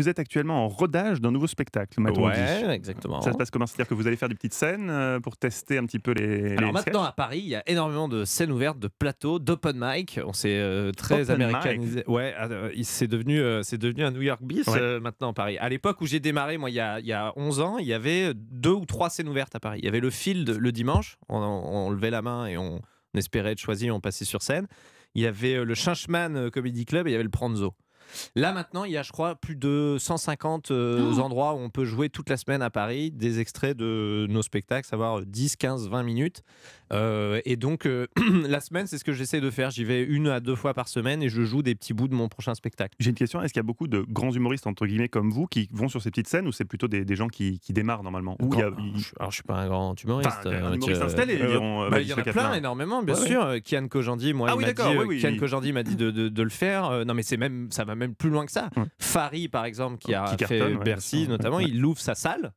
vous êtes actuellement en rodage d'un nouveau spectacle, maintenant. ouais, exactement. Ça se passe comment C'est-à-dire que vous allez faire des petites scènes euh, pour tester un petit peu les. Alors maintenant, à Paris, il y a énormément de scènes ouvertes, de plateaux, d'open mic. On s'est euh, très américain américanisé. Ouais, ah, euh, c'est devenu, c'est devenu un New York bis maintenant, à Paris. À l'époque où j'ai démarré, moi, il y, a, 11 ans, il y avait deux ou trois scènes ouvertes à Paris. Il y avait le field le dimanche. On, levait la main et on, espérait être choisi, on passait sur scène. Il y avait le Chinchman Comedy Club et il y avait le Pranzo. Là maintenant, il y a, je crois, plus de 150 euh, endroits où on peut jouer toute la semaine à Paris des extraits de nos spectacles, savoir 10, 15, 20 minutes. Euh, et donc, euh, la semaine, c'est ce que j'essaie de faire. J'y vais une à deux fois par semaine et je joue des petits bouts de mon prochain spectacle. J'ai une question. Est-ce qu'il y a beaucoup de grands humoristes, entre guillemets, comme vous, qui vont sur ces petites scènes ou c'est plutôt des, gens qui, démarrent normalement Alors, je suis pas un grand humoriste. il y en a plein, énormément, bien ah sûr. Ouais. Kian Kojandi, moi, ah m'a dit, Kian m'a dit de, de, le faire. non, mais c'est même, ça va même plus loin que ça. Ouais. par exemple, qui a fait Bercy, notamment, il ouvre sa salle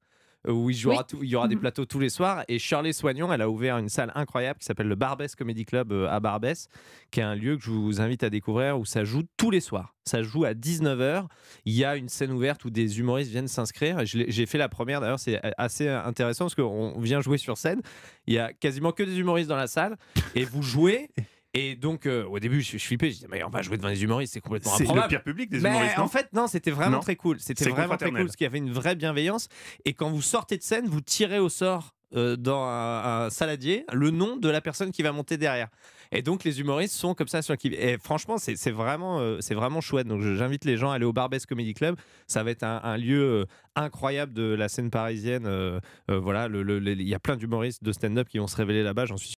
euh, où il, il y aura des mhm. plateaux tous les soirs. Et Shirley Soignon, elle a ouvert une salle incroyable qui s'appelle le Barbès Comedy Club euh, à Barbès, qui est un lieu que je vous invite à découvrir où ça joue tous les soirs. Ça joue à 19h. Il y a une scène ouverte où des humoristes viennent s'inscrire. J'ai fait la première d'ailleurs, c'est assez intéressant parce qu'on vient jouer sur scène. Il y a quasiment que des humoristes dans la salle et vous jouez. Et donc, euh, au début, je, suis flippé Je dis mais on va jouer devant des humoristes, c'est complètement improbable. C'est le pire public des mais humoristes. en fait, non, c'était vraiment très cool. C'était vraiment très cool parce qu'il y avait une vraie bienveillance. Et quand vous sortez de scène, vous tirez au sort euh, dans un, saladier le nom de la personne qui va monter derrière. Et donc les humoristes sont comme ça sur qui. Et franchement, c'est vraiment, euh, c'est vraiment chouette. Donc j'invite les gens à aller au Barbès Comedy Club. Ça va être un, lieu incroyable de la scène parisienne. voilà, il y a plein d'humoristes de stand-up qui vont se révéler là-bas. J'en suis